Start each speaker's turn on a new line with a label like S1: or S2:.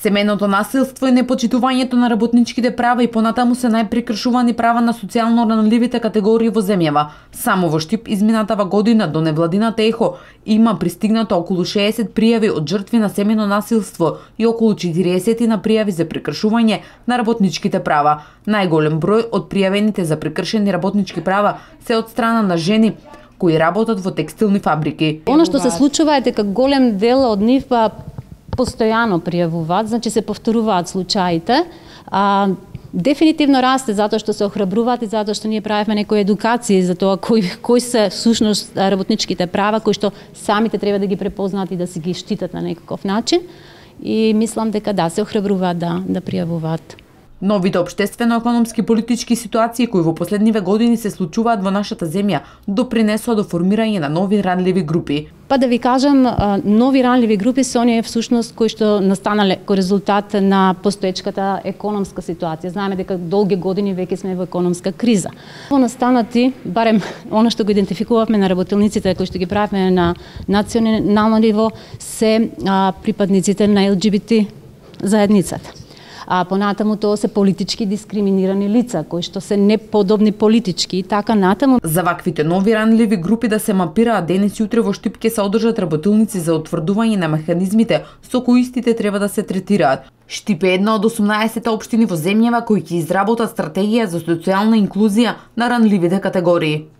S1: Семеното насилство и непочитувањето на работничките права и понатаму се најпрекршувани права на социјално ранливите категории во земјава. Само во Штип изминатава година до невладината ЕХО има пристигнато околу 60 пријави од жртви на семено насилство и околу 40 на пријави за прекршување на работничките права. Најголем број од пријавените за прекршени работнички права се од страна на жени, кои работат во текстилни фабрики. Оно што се
S2: случува е дека голем дел од нив постојано пријавуваат, значи се повторуваат случаите. А, Дефинитивно расте затоа што се охрабруваат и затоа што ние правевме некои едукации за тоа кои кои се сушност работничките права кои што самите треба да ги препознаат и да се ги штитат на некаков начин.
S1: И мислам дека да се охрабруваат да да пријавуваат. Новите обштествено-економски политички ситуации кои во последниве години се случуваат во нашата земја допринесоа до формирање на нови ранливи групи.
S2: Па да ви кажам, нови ранливи групи се оние всушност кои што настанале кој резултат на постоечката економска ситуација. Знаеме дека долги години веќе сме во економска криза. Во настанати, барем она што го идентификувавме на работилниците кои што ги правиме на национално ниво, се припадниците на ЛГБТ заедницата а понатаму тоа се политички дискриминирани лица
S1: кои што се неподобни политички и така натаму. За ваквите нови ранливи групи да се мапираат денес и утре во Штип ќе се одржат работилници за утврдување на механизмите со кои истите треба да се третираат. Штип е една од 18 општини во земјава кои ќе изработат стратегија за социјална инклузија на ранливите категории.